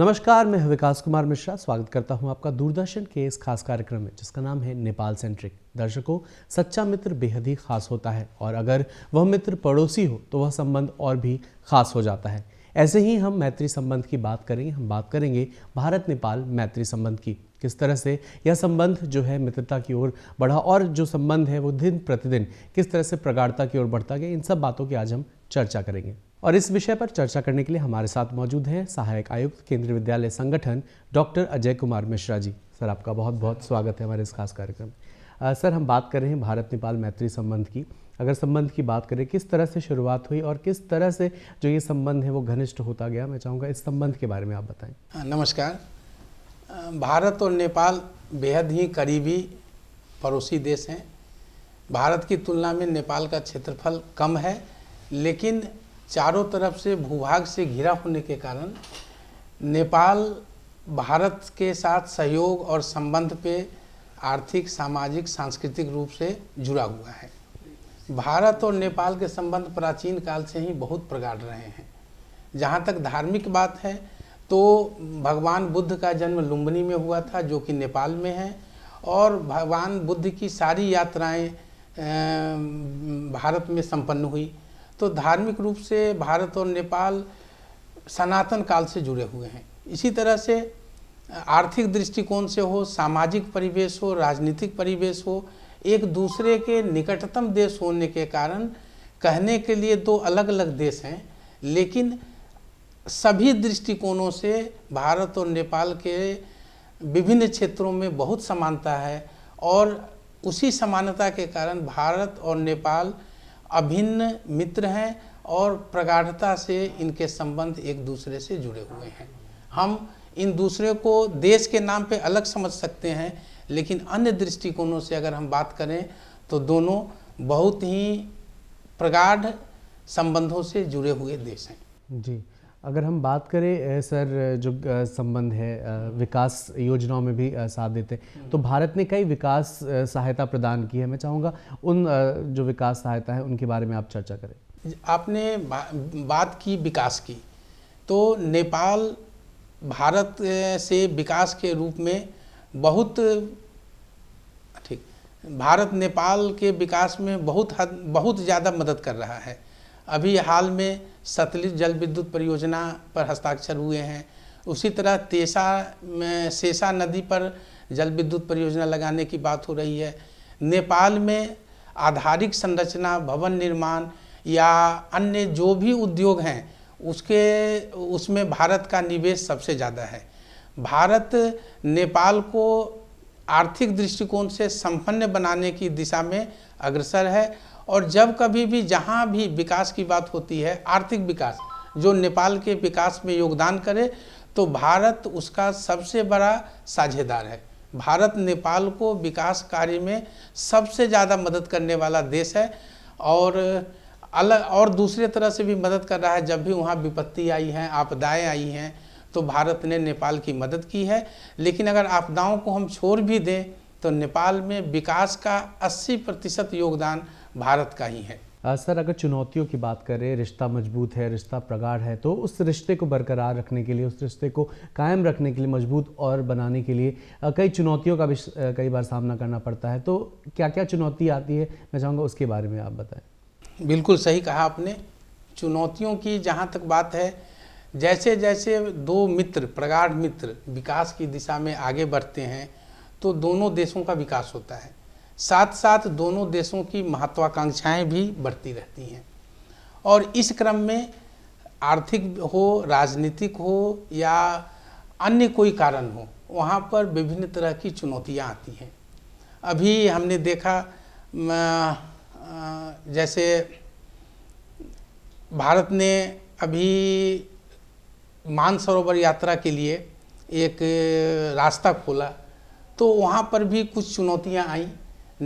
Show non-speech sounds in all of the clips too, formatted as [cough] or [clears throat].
नमस्कार मैं विकास कुमार मिश्रा स्वागत करता हूं आपका दूरदर्शन के इस खास कार्यक्रम में जिसका नाम है नेपाल सेंट्रिक दर्शकों सच्चा मित्र बेहद ही खास होता है और अगर वह मित्र पड़ोसी हो तो वह संबंध और भी खास हो जाता है ऐसे ही हम मैत्री संबंध की बात करेंगे हम बात करेंगे भारत नेपाल मैत्री संबंध की किस तरह से यह संबंध जो है मित्रता की ओर बढ़ा और जो संबंध है वो दिन प्रतिदिन किस तरह से प्रगाढ़ता की ओर बढ़ता गया इन सब बातों की आज हम चर्चा करेंगे और इस विषय पर चर्चा करने के लिए हमारे साथ मौजूद हैं सहायक आयुक्त केंद्रीय विद्यालय संगठन डॉक्टर अजय कुमार मिश्रा जी सर आपका बहुत बहुत स्वागत है हमारे इस खास कार्यक्रम में सर हम बात कर रहे हैं भारत नेपाल मैत्री संबंध की अगर संबंध की बात करें किस तरह से शुरुआत हुई और किस तरह से जो ये संबंध है वो घनिष्ठ होता गया मैं चाहूँगा इस संबंध के बारे में आप बताएं हाँ, नमस्कार भारत और नेपाल बेहद ही करीबी पड़ोसी देश हैं भारत की तुलना में नेपाल का क्षेत्रफल कम है लेकिन चारों तरफ से भूभाग से घिरा होने के कारण नेपाल भारत के साथ सहयोग और संबंध पे आर्थिक सामाजिक सांस्कृतिक रूप से जुड़ा हुआ है भारत और नेपाल के संबंध प्राचीन काल से ही बहुत प्रगाढ़ रहे हैं जहाँ तक धार्मिक बात है तो भगवान बुद्ध का जन्म लुम्बनी में हुआ था जो कि नेपाल में है और भगवान बुद्ध की सारी यात्राएं भारत में संपन्न हुई तो धार्मिक रूप से भारत और नेपाल सनातन काल से जुड़े हुए हैं इसी तरह से आर्थिक दृष्टिकोण से हो सामाजिक परिवेश हो राजनीतिक परिवेश हो एक दूसरे के निकटतम देश होने के कारण कहने के लिए दो अलग अलग देश हैं लेकिन सभी दृष्टिकोणों से भारत और नेपाल के विभिन्न क्षेत्रों में बहुत समानता है और उसी समानता के कारण भारत और नेपाल अभिन्न मित्र हैं और प्रगाढ़ता से इनके संबंध एक दूसरे से जुड़े हुए हैं हम इन दूसरे को देश के नाम पे अलग समझ सकते हैं लेकिन अन्य दृष्टिकोणों से अगर हम बात करें तो दोनों बहुत ही प्रगाढ़ संबंधों से जुड़े हुए देश हैं जी अगर हम बात करें सर जो संबंध है विकास योजनाओं में भी साथ देते हैं हम्म। तो भारत ने कई विकास सहायता प्रदान की है मैं चाहूँगा उन जो विकास सहायता है उनके बारे में आप चर्चा करें आपने बा, बात की विकास की तो नेपाल भारत से विकास के रूप में बहुत ठीक भारत नेपाल के विकास में बहुत हद बहुत ज़्यादा मदद कर रहा है अभी हाल में सतलिज जल विद्युत परियोजना पर हस्ताक्षर हुए हैं उसी तरह तेसा में सेसा नदी पर जल विद्युत परियोजना लगाने की बात हो रही है नेपाल में आधारिक संरचना भवन निर्माण या अन्य जो भी उद्योग हैं उसके उसमें भारत का निवेश सबसे ज़्यादा है भारत नेपाल को आर्थिक दृष्टिकोण से संपन्न बनाने की दिशा में अग्रसर है और जब कभी भी जहाँ भी विकास की बात होती है आर्थिक विकास जो नेपाल के विकास में योगदान करे तो भारत उसका सबसे बड़ा साझेदार है भारत नेपाल को विकास कार्य में सबसे ज़्यादा मदद करने वाला देश है और अलग और दूसरे तरह से भी मदद कर रहा है जब भी वहाँ विपत्ति आई हैं आपदाएँ आई हैं तो भारत ने नेपाल की मदद की है लेकिन अगर आपदाओं को हम छोड़ भी दें तो नेपाल में विकास का 80 प्रतिशत योगदान भारत का ही है आ, सर अगर चुनौतियों की बात करें रिश्ता मजबूत है रिश्ता प्रगाढ़ है तो उस रिश्ते को बरकरार रखने के लिए उस रिश्ते को कायम रखने के लिए मजबूत और बनाने के लिए आ, कई चुनौतियों का भी कई बार सामना करना पड़ता है तो क्या क्या चुनौती आती है मैं चाहूँगा उसके बारे में आप बताएं बिल्कुल सही कहा आपने चुनौतियों की जहाँ तक बात है जैसे जैसे दो मित्र प्रगाढ़ मित्र विकास की दिशा में आगे बढ़ते हैं तो दोनों देशों का विकास होता है साथ साथ दोनों देशों की महत्वाकांक्षाएं भी बढ़ती रहती हैं और इस क्रम में आर्थिक हो राजनीतिक हो या अन्य कोई कारण हो वहाँ पर विभिन्न तरह की चुनौतियाँ आती हैं अभी हमने देखा जैसे भारत ने अभी मानसरोवर यात्रा के लिए एक रास्ता खोला तो वहाँ पर भी कुछ चुनौतियाँ आईं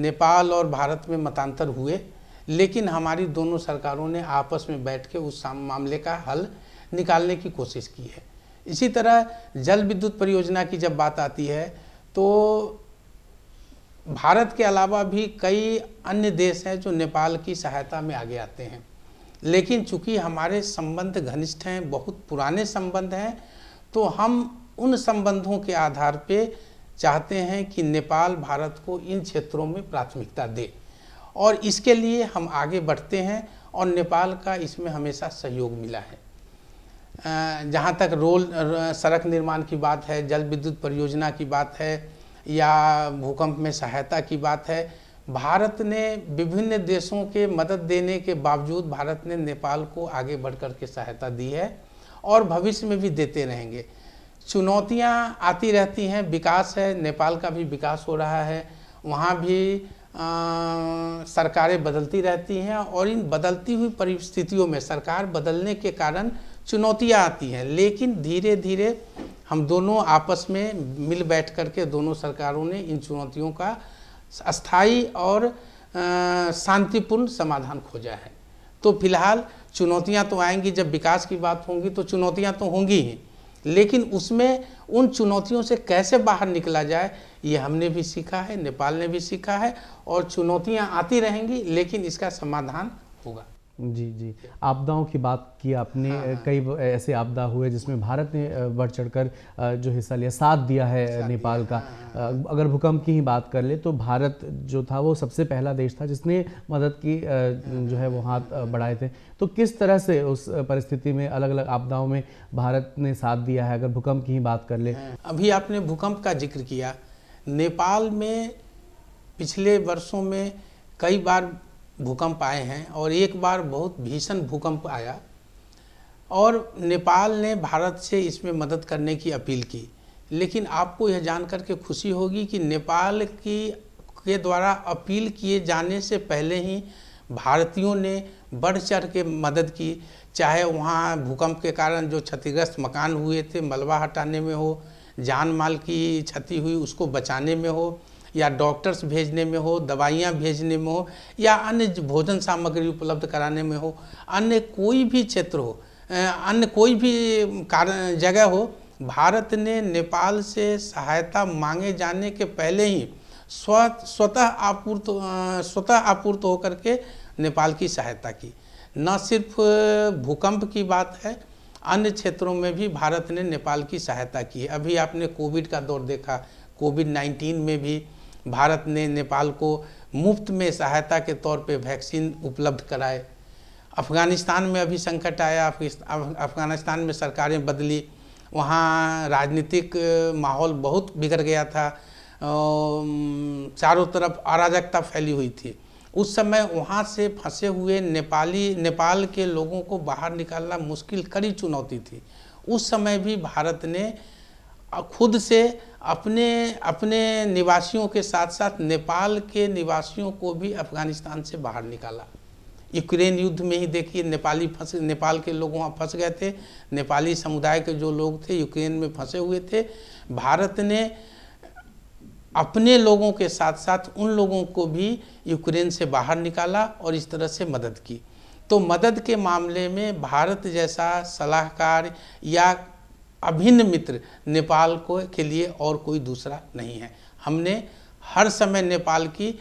नेपाल और भारत में मतांतर हुए लेकिन हमारी दोनों सरकारों ने आपस में बैठ के उस मामले का हल निकालने की कोशिश की है इसी तरह जल विद्युत परियोजना की जब बात आती है तो भारत के अलावा भी कई अन्य देश हैं जो नेपाल की सहायता में आगे आते हैं लेकिन चूंकि हमारे संबंध घनिष्ठ हैं बहुत पुराने संबंध हैं तो हम उन संबंधों के आधार पे चाहते हैं कि नेपाल भारत को इन क्षेत्रों में प्राथमिकता दे और इसके लिए हम आगे बढ़ते हैं और नेपाल का इसमें हमेशा सहयोग मिला है जहाँ तक रोल सड़क निर्माण की बात है जल विद्युत परियोजना की बात है या भूकंप में सहायता की बात है भारत ने विभिन्न देशों के मदद देने के बावजूद भारत ने नेपाल को आगे बढ़ कर के सहायता दी है और भविष्य में भी देते रहेंगे चुनौतियाँ आती रहती हैं विकास है नेपाल का भी विकास हो रहा है वहाँ भी आ, सरकारें बदलती रहती हैं और इन बदलती हुई परिस्थितियों में सरकार बदलने के कारण चुनौतियाँ आती हैं लेकिन धीरे धीरे हम दोनों आपस में मिल बैठ कर के दोनों सरकारों ने इन चुनौतियों का स्थायी और शांतिपूर्ण समाधान खोजा है तो फिलहाल चुनौतियां तो आएंगी जब विकास की बात होगी तो चुनौतियां तो होंगी ही लेकिन उसमें उन चुनौतियों से कैसे बाहर निकला जाए ये हमने भी सीखा है नेपाल ने भी सीखा है और चुनौतियां आती रहेंगी लेकिन इसका समाधान होगा जी जी आपदाओं की बात की आपने हाँ, हाँ। कई ऐसे आपदा हुए जिसमें भारत ने बढ़ चढ़कर जो हिस्सा लिया साथ दिया है साथ नेपाल दिया, का हाँ, हाँ, हाँ। अगर भूकंप की ही बात कर ले तो भारत जो था वो सबसे पहला देश था जिसने मदद की जो है वो हाथ बढ़ाए थे तो किस तरह से उस परिस्थिति में अलग अलग आपदाओं में भारत ने साथ दिया है अगर भूकंप की ही बात कर ले अभी आपने भूकंप का जिक्र किया नेपाल में पिछले वर्षों में कई बार भूकंप आए हैं और एक बार बहुत भीषण भूकंप आया और नेपाल ने भारत से इसमें मदद करने की अपील की लेकिन आपको यह जानकर के खुशी होगी कि नेपाल की के द्वारा अपील किए जाने से पहले ही भारतीयों ने बढ़ चढ़ के मदद की चाहे वहाँ भूकंप के कारण जो क्षतिग्रस्त मकान हुए थे मलबा हटाने में हो जान माल की क्षति हुई उसको बचाने में हो या डॉक्टर्स भेजने में हो दवाइयाँ भेजने में हो या अन्य भोजन सामग्री उपलब्ध कराने में हो अन्य कोई भी क्षेत्र हो अन्य कोई भी कारण जगह हो भारत ने नेपाल से सहायता मांगे जाने के पहले ही स्व स्वतः आपूर्त स्वतः आपूर्त होकर के नेपाल की सहायता की न सिर्फ भूकंप की बात है अन्य क्षेत्रों में भी भारत ने नेपाल की सहायता की अभी आपने कोविड का दौर देखा कोविड 19 में भी भारत ने नेपाल को मुफ्त में सहायता के तौर पे वैक्सीन उपलब्ध कराए अफ़गानिस्तान में अभी संकट आया अफ़गानिस्तान में सरकारें बदली वहाँ राजनीतिक माहौल बहुत बिगड़ गया था चारों तरफ अराजकता फैली हुई थी उस समय वहाँ से फंसे हुए नेपाली नेपाल के लोगों को बाहर निकालना मुश्किल कड़ी चुनौती थी उस समय भी भारत ने खुद से अपने अपने निवासियों के साथ साथ नेपाल के निवासियों को भी अफगानिस्तान से बाहर निकाला यूक्रेन युद्ध में ही देखिए नेपाली फंसे नेपाल के लोग वहाँ फंस गए थे नेपाली समुदाय के जो लोग थे यूक्रेन में फंसे हुए थे भारत ने अपने लोगों के साथ साथ उन लोगों को भी यूक्रेन से बाहर निकाला और इस तरह से मदद की तो मदद के मामले में भारत जैसा सलाहकार या अभिन्न मित्र नेपाल को के लिए और कोई दूसरा नहीं है हमने हर समय नेपाल की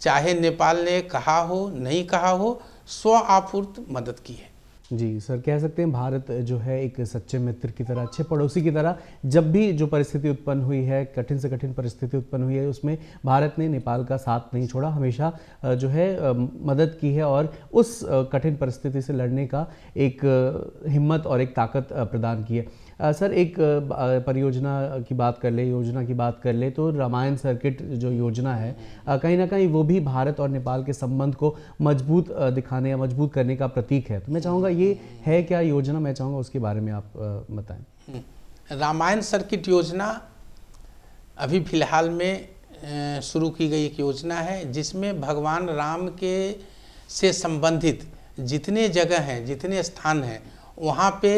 चाहे नेपाल ने कहा हो नहीं कहा हो स्व आपूर्त मदद की है जी सर कह सकते हैं भारत जो है एक सच्चे मित्र की तरह अच्छे पड़ोसी की तरह जब भी जो परिस्थिति उत्पन्न हुई है कठिन से कठिन परिस्थिति उत्पन्न हुई है उसमें भारत ने नेपाल का साथ नहीं छोड़ा हमेशा जो है मदद की है और उस कठिन परिस्थिति से लड़ने का एक हिम्मत और एक ताकत प्रदान की है सर एक परियोजना की बात कर ले योजना की बात कर ले तो रामायण सर्किट जो योजना है कहीं ना कहीं वो भी भारत और नेपाल के संबंध को मजबूत दिखाने या मजबूत करने का प्रतीक है तो मैं चाहूँगा ये है क्या योजना मैं चाहूँगा उसके बारे में आप बताएं हम्म। रामायण सर्किट योजना अभी फिलहाल में शुरू की गई एक योजना है जिसमें भगवान राम के से संबंधित जितने जगह हैं जितने स्थान हैं वहाँ पे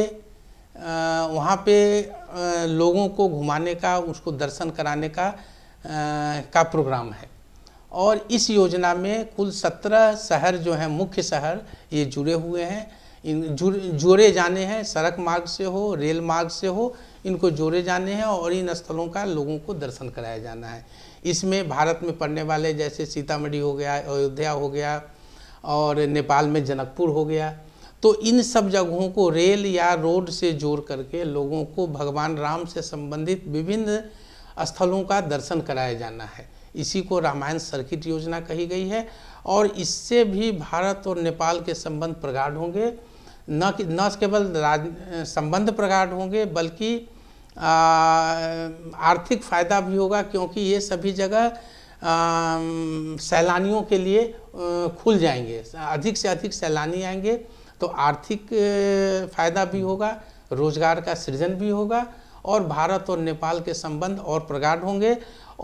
वहाँ पे लोगों को घुमाने का उसको दर्शन कराने का आ, का प्रोग्राम है और इस योजना में कुल सत्रह शहर जो हैं मुख्य शहर ये जुड़े हुए हैं इन जुड़ जोड़े जाने हैं सड़क मार्ग से हो रेल मार्ग से हो इनको जोड़े जाने हैं और इन स्थलों का लोगों को दर्शन कराया जाना है इसमें भारत में पड़ने वाले जैसे सीतामढ़ी हो गया अयोध्या हो गया और नेपाल में जनकपुर हो गया तो इन सब जगहों को रेल या रोड से जोड़ करके लोगों को भगवान राम से संबंधित विभिन्न स्थलों का दर्शन कराया जाना है इसी को रामायण सर्किट योजना कही गई है और इससे भी भारत और नेपाल के संबंध प्रगाढ़ होंगे न कि न केवल राज संबंध प्रगाढ़ होंगे बल्कि आर्थिक फ़ायदा भी होगा क्योंकि ये सभी जगह सैलानियों के लिए खुल जाएंगे अधिक से अधिक सैलानी आएंगे तो आर्थिक फायदा भी होगा रोजगार का सृजन भी होगा और भारत और नेपाल के संबंध और प्रगाढ़ होंगे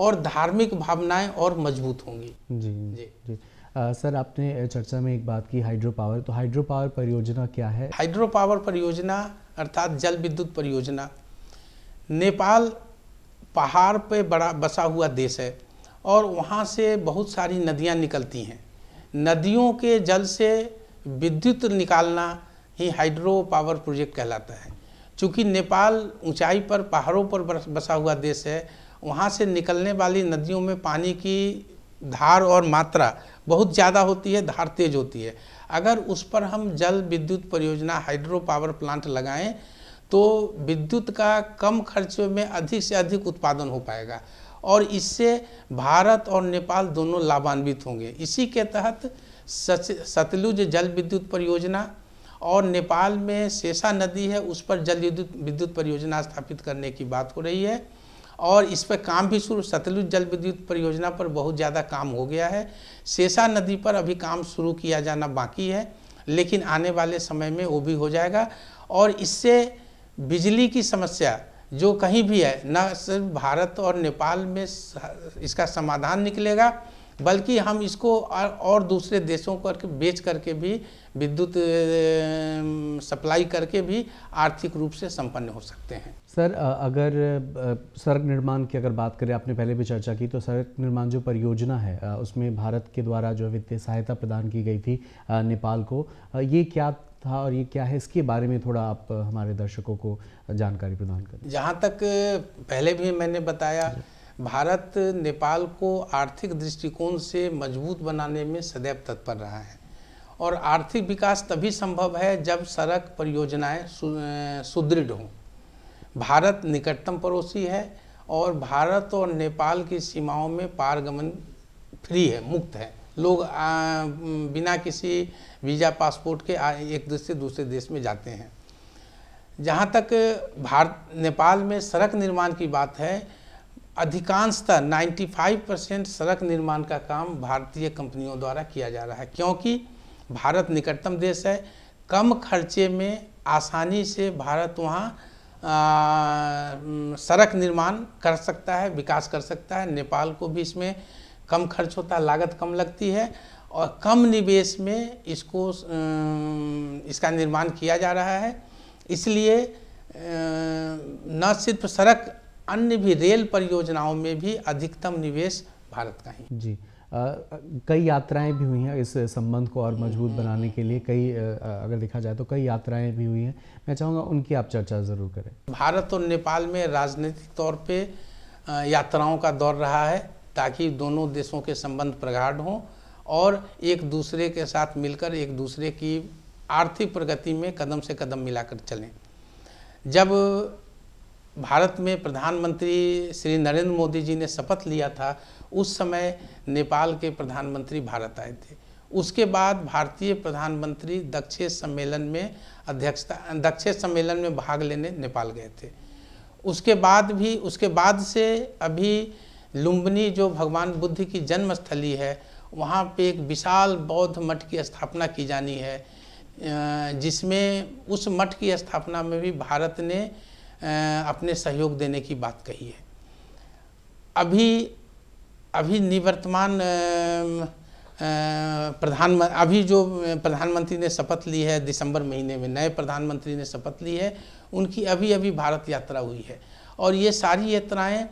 और धार्मिक भावनाएं और मजबूत होंगी जी जी, जी। आ, सर आपने चर्चा में एक बात की हाइड्रो पावर तो हाइड्रो पावर परियोजना क्या है हाइड्रो पावर परियोजना अर्थात जल विद्युत परियोजना नेपाल पहाड़ पे बड़ा बसा हुआ देश है और वहाँ से बहुत सारी नदियाँ निकलती हैं नदियों के जल से विद्युत निकालना ही हाइड्रो पावर प्रोजेक्ट कहलाता है चूँकि नेपाल ऊंचाई पर पहाड़ों पर बसा हुआ देश है वहाँ से निकलने वाली नदियों में पानी की धार और मात्रा बहुत ज़्यादा होती है धार तेज होती है अगर उस पर हम जल विद्युत परियोजना हाइड्रो पावर प्लांट लगाएं तो विद्युत का कम खर्च में अधिक से अधिक उत्पादन हो पाएगा और इससे भारत और नेपाल दोनों लाभान्वित होंगे इसी के तहत सतलुज जल विद्युत परियोजना और नेपाल में सेसा नदी है उस पर जल विद्युत विद्युत परियोजना स्थापित करने की बात हो रही है और इस पर काम भी शुरू सतलुज जल विद्युत परियोजना पर बहुत ज़्यादा काम हो गया है सेसा नदी पर अभी काम शुरू किया जाना बाकी है लेकिन आने वाले समय में वो भी हो जाएगा और इससे बिजली की समस्या जो कहीं भी है न सिर्फ भारत और नेपाल में इसका समाधान निकलेगा बल्कि हम इसको और दूसरे देशों को बेच करके भी विद्युत सप्लाई करके भी आर्थिक रूप से संपन्न हो सकते हैं सर अगर सड़क निर्माण की अगर बात करें आपने पहले भी चर्चा की तो सड़क निर्माण जो परियोजना है उसमें भारत के द्वारा जो वित्तीय सहायता प्रदान की गई थी नेपाल को ये क्या था और ये क्या है इसके बारे में थोड़ा आप हमारे दर्शकों को जानकारी प्रदान करें जहाँ तक पहले भी मैंने बताया भारत नेपाल को आर्थिक दृष्टिकोण से मजबूत बनाने में सदैव तत्पर रहा है और आर्थिक विकास तभी संभव है जब सड़क परियोजनाएं सुदृढ़ हों भारत निकटतम पड़ोसी है और भारत और नेपाल की सीमाओं में पारगमन फ्री है मुक्त है लोग आ, बिना किसी वीज़ा पासपोर्ट के आ, एक देश से दूसरे देश में जाते हैं जहाँ तक भारत नेपाल में सड़क निर्माण की बात है अधिकांशतः 95 परसेंट सड़क निर्माण का काम भारतीय कंपनियों द्वारा किया जा रहा है क्योंकि भारत निकटतम देश है कम खर्चे में आसानी से भारत वहाँ सड़क निर्माण कर सकता है विकास कर सकता है नेपाल को भी इसमें कम खर्च होता है लागत कम लगती है और कम निवेश में इसको इसका निर्माण किया जा रहा है इसलिए न सिर्फ सड़क अन्य भी रेल परियोजनाओं में भी अधिकतम निवेश भारत का ही जी आ, कई यात्राएं भी हुई हैं इस संबंध को और मजबूत बनाने के लिए कई अगर देखा जाए तो कई यात्राएं भी हुई हैं मैं चाहूँगा उनकी आप चर्चा ज़रूर करें भारत और नेपाल में राजनीतिक तौर पे यात्राओं का दौर रहा है ताकि दोनों देशों के संबंध प्रगाढ़ हों और एक दूसरे के साथ मिलकर एक दूसरे की आर्थिक प्रगति में कदम से कदम मिलाकर चलें जब भारत में प्रधानमंत्री श्री नरेंद्र मोदी जी ने शपथ लिया था उस समय नेपाल के प्रधानमंत्री भारत आए थे उसके बाद भारतीय प्रधानमंत्री दक्षे सम्मेलन में अध्यक्षता दक्षे सम्मेलन में भाग लेने नेपाल गए थे उसके बाद भी उसके बाद से अभी लुम्बनी जो भगवान बुद्ध की जन्मस्थली है वहाँ पे एक विशाल बौद्ध मठ की स्थापना की जानी है जिसमें उस मठ की स्थापना में भी भारत ने अपने सहयोग देने की बात कही है अभी अभी निवर्तमान प्रधान अभी जो प्रधानमंत्री ने शपथ ली है दिसंबर महीने में नए प्रधानमंत्री ने शपथ ली है उनकी अभी अभी भारत यात्रा हुई है और ये सारी यात्राएं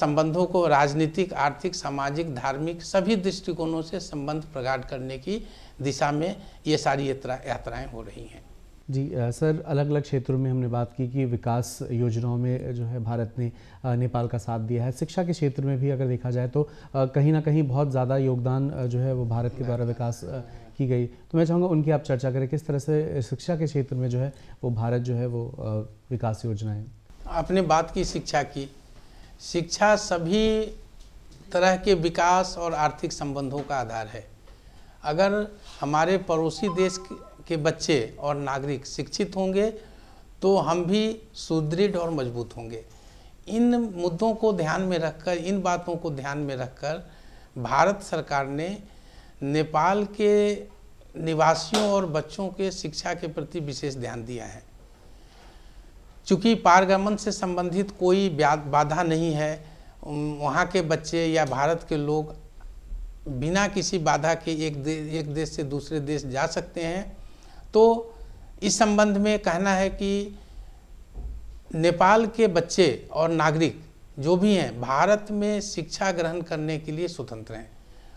संबंधों को राजनीतिक आर्थिक सामाजिक धार्मिक सभी दृष्टिकोणों से संबंध प्रगाढ़ करने की दिशा में ये सारी यात्रा यात्राएं हो रही हैं जी आ, सर अलग अलग क्षेत्रों में हमने बात की कि विकास योजनाओं में जो है भारत ने आ, नेपाल का साथ दिया है शिक्षा के क्षेत्र में भी अगर देखा जाए तो आ, कहीं ना कहीं बहुत ज़्यादा योगदान जो है वो भारत के द्वारा विकास की गई तो मैं चाहूँगा उनकी आप चर्चा करें किस तरह से शिक्षा के क्षेत्र में जो है वो भारत जो है वो विकास योजनाएँ आपने बात की शिक्षा की शिक्षा सभी तरह के विकास और आर्थिक संबंधों का आधार है अगर हमारे पड़ोसी देश के बच्चे और नागरिक शिक्षित होंगे तो हम भी सुदृढ़ और मजबूत होंगे इन मुद्दों को ध्यान में रखकर इन बातों को ध्यान में रखकर भारत सरकार ने नेपाल के निवासियों और बच्चों के शिक्षा के प्रति विशेष ध्यान दिया है चूँकि पारगमन से संबंधित कोई बाधा नहीं है वहाँ के बच्चे या भारत के लोग बिना किसी बाधा के एक दे, एक देश से दूसरे देश जा सकते हैं तो इस संबंध में कहना है कि नेपाल के बच्चे और नागरिक जो भी हैं भारत में शिक्षा ग्रहण करने के लिए स्वतंत्र हैं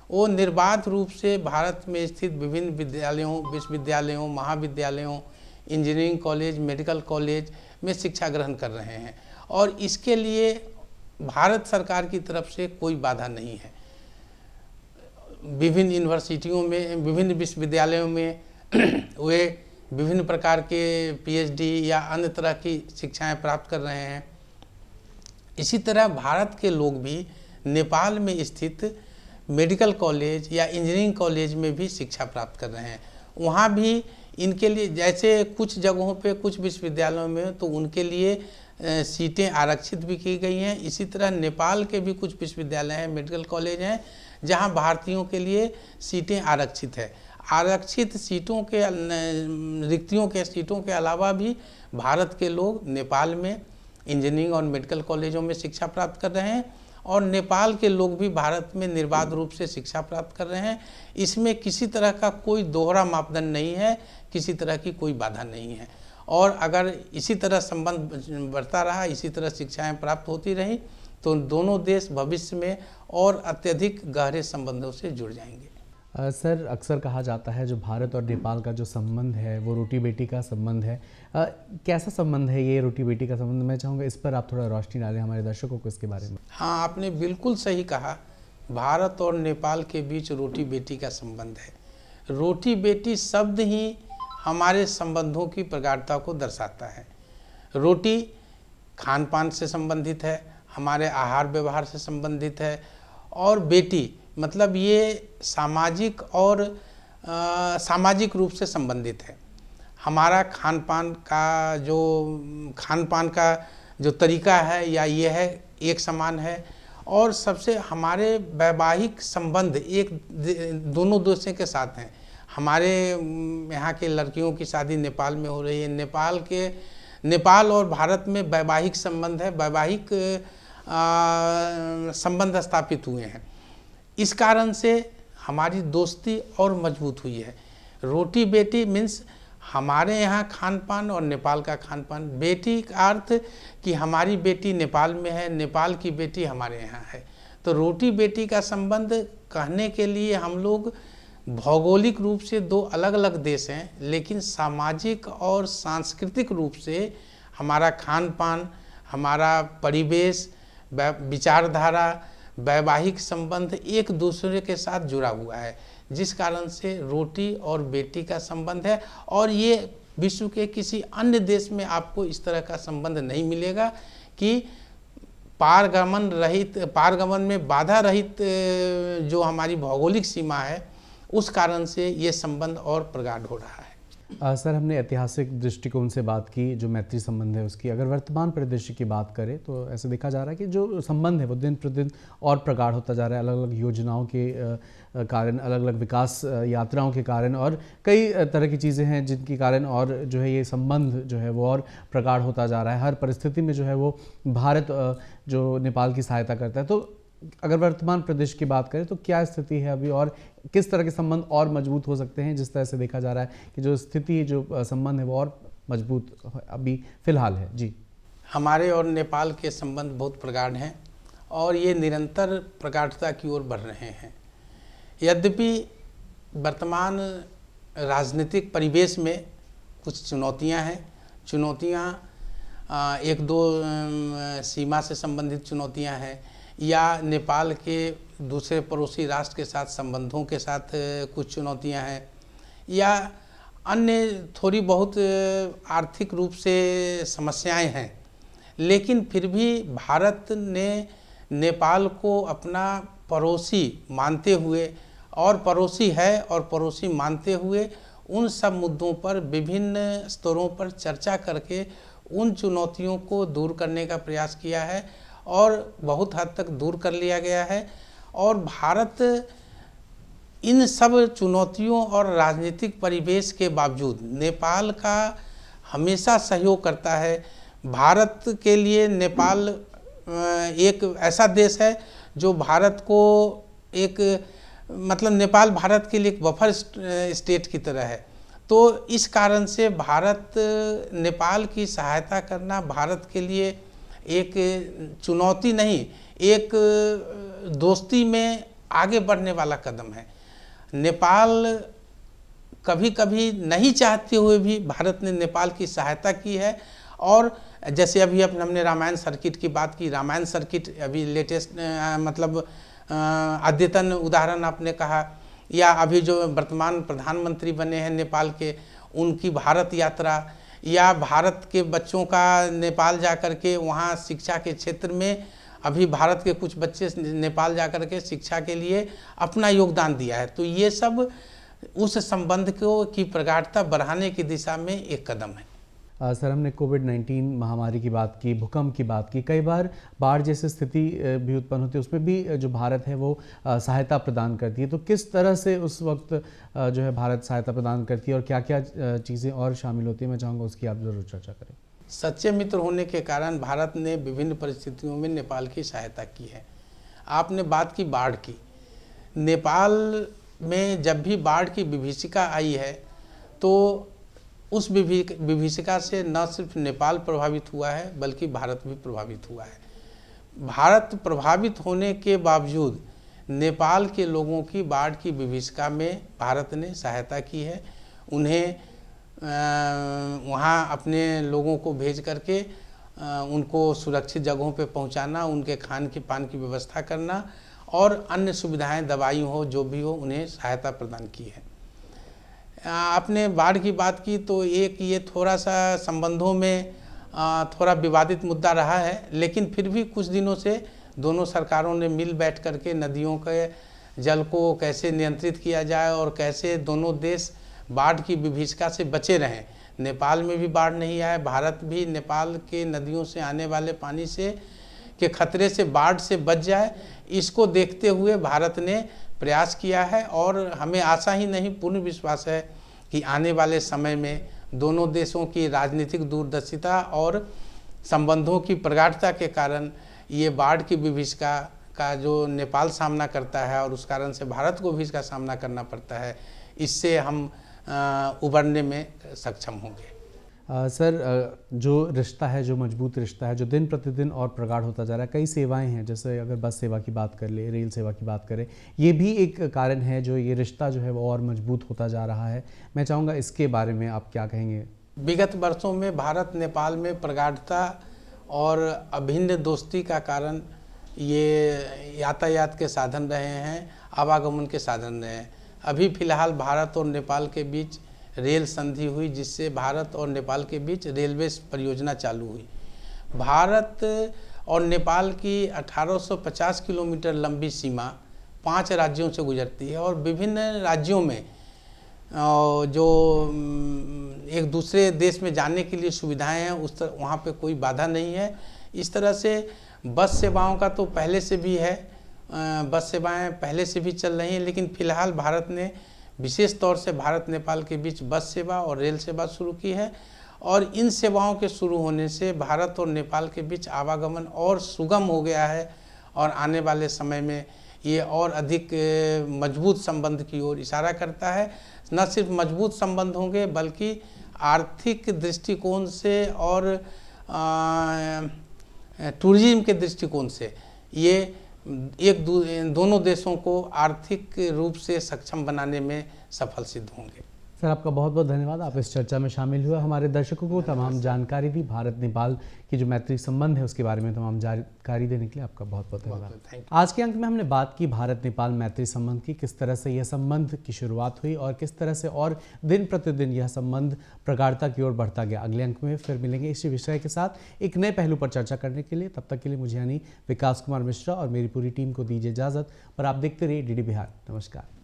वो निर्बाध रूप से भारत में स्थित विभिन्न विद्यालयों विश्वविद्यालयों महाविद्यालयों इंजीनियरिंग कॉलेज मेडिकल कॉलेज में शिक्षा ग्रहण कर रहे हैं और इसके लिए भारत सरकार की तरफ से कोई बाधा नहीं है विभिन्न यूनिवर्सिटियों में विभिन्न विश्वविद्यालयों में [clears throat] वे विभिन्न प्रकार के पीएचडी या अन्य तरह की शिक्षाएं प्राप्त कर रहे हैं इसी तरह भारत के लोग भी नेपाल में स्थित मेडिकल कॉलेज या इंजीनियरिंग कॉलेज में भी शिक्षा प्राप्त कर रहे हैं वहाँ भी इनके लिए जैसे कुछ जगहों पे कुछ विश्वविद्यालयों में तो उनके लिए सीटें आरक्षित भी की गई हैं इसी तरह नेपाल के भी कुछ विश्वविद्यालय हैं मेडिकल कॉलेज हैं जहाँ भारतीयों के लिए सीटें आरक्षित है आरक्षित सीटों के रिक्तियों के सीटों के अलावा भी भारत के लोग नेपाल में इंजीनियरिंग और मेडिकल कॉलेजों में शिक्षा प्राप्त कर रहे हैं और नेपाल के लोग भी भारत में निर्बाध रूप से शिक्षा प्राप्त कर रहे हैं इसमें किसी तरह का कोई दोहरा मापदंड नहीं है किसी तरह की कोई बाधा नहीं है और अगर इसी तरह संबंध बढ़ता रहा इसी तरह शिक्षाएं प्राप्त होती रहीं तो दोनों देश भविष्य में और अत्यधिक गहरे संबंधों से जुड़ जाएंगे आ, सर अक्सर कहा जाता है जो भारत और नेपाल का जो संबंध है वो रोटी बेटी का संबंध है आ, कैसा संबंध है ये रोटी बेटी का संबंध मैं चाहूँगा इस पर आप थोड़ा रोशनी डालें हमारे दर्शकों को इसके बारे में हाँ आपने बिल्कुल सही कहा भारत और नेपाल के बीच रोटी बेटी का संबंध है रोटी बेटी शब्द ही हमारे संबंधों की प्रगाढ़ता को दर्शाता है रोटी खान पान से संबंधित है हमारे आहार व्यवहार से संबंधित है और बेटी मतलब ये सामाजिक और सामाजिक रूप से संबंधित है हमारा खान पान का जो खान पान का जो तरीका है या ये है एक समान है और सबसे हमारे वैवाहिक संबंध एक दोनों दोषों के साथ हैं हमारे यहाँ के लड़कियों की शादी नेपाल में हो रही है नेपाल के नेपाल और भारत में वैवाहिक संबंध है वैवाहिक संबंध स्थापित हुए हैं इस कारण से हमारी दोस्ती और मजबूत हुई है रोटी बेटी मीन्स हमारे यहाँ खान पान और नेपाल का खान पान बेटी का अर्थ कि हमारी बेटी नेपाल में है नेपाल की बेटी हमारे यहाँ है तो रोटी बेटी का संबंध कहने के लिए हम लोग भौगोलिक रूप से दो अलग अलग देश हैं लेकिन सामाजिक और सांस्कृतिक रूप से हमारा खान पान हमारा परिवेश विचारधारा वैवाहिक संबंध एक दूसरे के साथ जुड़ा हुआ है जिस कारण से रोटी और बेटी का संबंध है और ये विश्व के किसी अन्य देश में आपको इस तरह का संबंध नहीं मिलेगा कि पारगमन रहित पारगमन में बाधा रहित जो हमारी भौगोलिक सीमा है उस कारण से ये संबंध और प्रगाढ़ हो रहा है आ, सर हमने ऐतिहासिक दृष्टिकोण से बात की जो मैत्री संबंध है उसकी अगर वर्तमान परिदृश्य की बात करें तो ऐसे देखा जा रहा है कि जो संबंध है वो दिन प्रतिदिन और प्रगाढ़ होता जा रहा है अलग अलग योजनाओं के कारण अलग अलग विकास यात्राओं के कारण और कई तरह की चीज़ें हैं जिनके कारण और जो है ये संबंध जो है वो और प्रगाढ़ होता जा रहा है हर परिस्थिति में जो है वो भारत जो नेपाल की सहायता करता है तो अगर वर्तमान प्रदेश की बात करें तो क्या स्थिति है अभी और किस तरह के संबंध और मजबूत हो सकते हैं जिस तरह से देखा जा रहा है कि जो स्थिति जो संबंध है वो और मजबूत अभी फिलहाल है जी हमारे और नेपाल के संबंध बहुत प्रगाढ़ हैं और ये निरंतर प्रगाढ़ता की ओर बढ़ रहे हैं यद्यपि वर्तमान राजनीतिक परिवेश में कुछ चुनौतियां हैं चुनौतियां एक दो सीमा से संबंधित चुनौतियां हैं या नेपाल के दूसरे पड़ोसी राष्ट्र के साथ संबंधों के साथ कुछ चुनौतियां हैं या अन्य थोड़ी बहुत आर्थिक रूप से समस्याएं हैं लेकिन फिर भी भारत ने नेपाल को अपना पड़ोसी मानते हुए और पड़ोसी है और पड़ोसी मानते हुए उन सब मुद्दों पर विभिन्न स्तरों पर चर्चा करके उन चुनौतियों को दूर करने का प्रयास किया है और बहुत हद तक दूर कर लिया गया है और भारत इन सब चुनौतियों और राजनीतिक परिवेश के बावजूद नेपाल का हमेशा सहयोग करता है भारत के लिए नेपाल एक ऐसा देश है जो भारत को एक मतलब नेपाल भारत के लिए एक बफर स्टेट की तरह है तो इस कारण से भारत नेपाल की सहायता करना भारत के लिए एक चुनौती नहीं एक दोस्ती में आगे बढ़ने वाला कदम है नेपाल कभी कभी नहीं चाहते हुए भी भारत ने नेपाल की सहायता की है और जैसे अभी अपने हमने रामायण सर्किट की बात की रामायण सर्किट अभी लेटेस्ट मतलब अद्यतन उदाहरण आपने कहा या अभी जो वर्तमान प्रधानमंत्री बने हैं नेपाल के उनकी भारत यात्रा या भारत के बच्चों का नेपाल जा कर के वहाँ शिक्षा के क्षेत्र में अभी भारत के कुछ बच्चे नेपाल जा कर के शिक्षा के लिए अपना योगदान दिया है तो ये सब उस संबंध को की प्रगाढ़ता बढ़ाने की दिशा में एक कदम है सर हमने कोविड 19 महामारी की बात की भूकंप की बात की कई बार बाढ़ जैसी स्थिति भी उत्पन्न होती है उसमें भी जो भारत है वो सहायता प्रदान करती है तो किस तरह से उस वक्त जो है भारत सहायता प्रदान करती है और क्या क्या चीज़ें और शामिल होती है मैं चाहूँगा उसकी आप ज़रूर चर्चा करें सच्चे मित्र होने के कारण भारत ने विभिन्न परिस्थितियों में नेपाल की सहायता की है आपने बात की बाढ़ की नेपाल में जब भी बाढ़ की विभीषिका आई है तो उस विभीषिका से न सिर्फ नेपाल प्रभावित हुआ है बल्कि भारत भी प्रभावित हुआ है भारत प्रभावित होने के बावजूद नेपाल के लोगों की बाढ़ की विभीषिका में भारत ने सहायता की है उन्हें वहाँ अपने लोगों को भेज करके आ, उनको सुरक्षित जगहों पे पहुँचाना उनके खान के पान की व्यवस्था करना और अन्य सुविधाएं दवाई हो जो भी हो उन्हें सहायता प्रदान की है आपने बाढ़ की बात की तो एक ये थोड़ा सा संबंधों में थोड़ा विवादित मुद्दा रहा है लेकिन फिर भी कुछ दिनों से दोनों सरकारों ने मिल बैठ करके नदियों के जल को कैसे नियंत्रित किया जाए और कैसे दोनों देश बाढ़ की विभीषिका से बचे रहें नेपाल में भी बाढ़ नहीं आए भारत भी नेपाल के नदियों से आने वाले पानी से के खतरे से बाढ़ से बच जाए इसको देखते हुए भारत ने प्रयास किया है और हमें आशा ही नहीं पूर्ण विश्वास है कि आने वाले समय में दोनों देशों की राजनीतिक दूरदर्शिता और संबंधों की प्रगाढ़ता के कारण ये बाढ़ की विभीषिका का जो नेपाल सामना करता है और उस कारण से भारत को भी इसका सामना करना पड़ता है इससे हम उबरने में सक्षम होंगे आ, सर जो रिश्ता है जो मजबूत रिश्ता है जो दिन प्रतिदिन और प्रगाढ़ होता जा रहा है कई सेवाएं हैं जैसे अगर बस सेवा की बात कर ले रेल सेवा की बात करें ये भी एक कारण है जो ये रिश्ता जो है वो और मजबूत होता जा रहा है मैं चाहूँगा इसके बारे में आप क्या कहेंगे विगत वर्षों में भारत नेपाल में प्रगाढ़ता और अभिन्न दोस्ती का कारण ये यातायात के साधन रहे हैं आवागमन के साधन रहे हैं अभी फ़िलहाल भारत और नेपाल के बीच रेल संधि हुई जिससे भारत और नेपाल के बीच रेलवे परियोजना चालू हुई भारत और नेपाल की 1850 किलोमीटर लंबी सीमा पांच राज्यों से गुजरती है और विभिन्न राज्यों में जो एक दूसरे देश में जाने के लिए सुविधाएं हैं उस तरह वहाँ पर कोई बाधा नहीं है इस तरह से बस सेवाओं का तो पहले से भी है बस सेवाएं पहले से भी चल रही हैं लेकिन फ़िलहाल भारत ने विशेष तौर से भारत नेपाल के बीच बस सेवा और रेल सेवा शुरू की है और इन सेवाओं के शुरू होने से भारत और नेपाल के बीच आवागमन और सुगम हो गया है और आने वाले समय में ये और अधिक मजबूत संबंध की ओर इशारा करता है न सिर्फ मजबूत संबंध होंगे बल्कि आर्थिक दृष्टिकोण से और टूरिज्म के दृष्टिकोण से ये एक दो, दोनों देशों को आर्थिक रूप से सक्षम बनाने में सफल सिद्ध होंगे सर आपका बहुत बहुत धन्यवाद आप इस चर्चा में शामिल हुए हमारे दर्शकों को तमाम जानकारी दी भारत नेपाल की जो मैत्री संबंध है उसके बारे में तमाम जानकारी देने के लिए आपका बहुत बहुत धन्यवाद आज के अंक में हमने बात की भारत नेपाल मैत्री संबंध की किस तरह से यह संबंध की शुरुआत हुई और किस तरह से और दिन प्रतिदिन यह संबंध प्रगाढ़ता की ओर बढ़ता गया अगले अंक में फिर मिलेंगे इसी विषय के साथ एक नए पहलू पर चर्चा करने के लिए तब तक के लिए मुझे यानी विकास कुमार मिश्रा और मेरी पूरी टीम को दीजिए इजाज़त पर आप देखते रहिए डी बिहार नमस्कार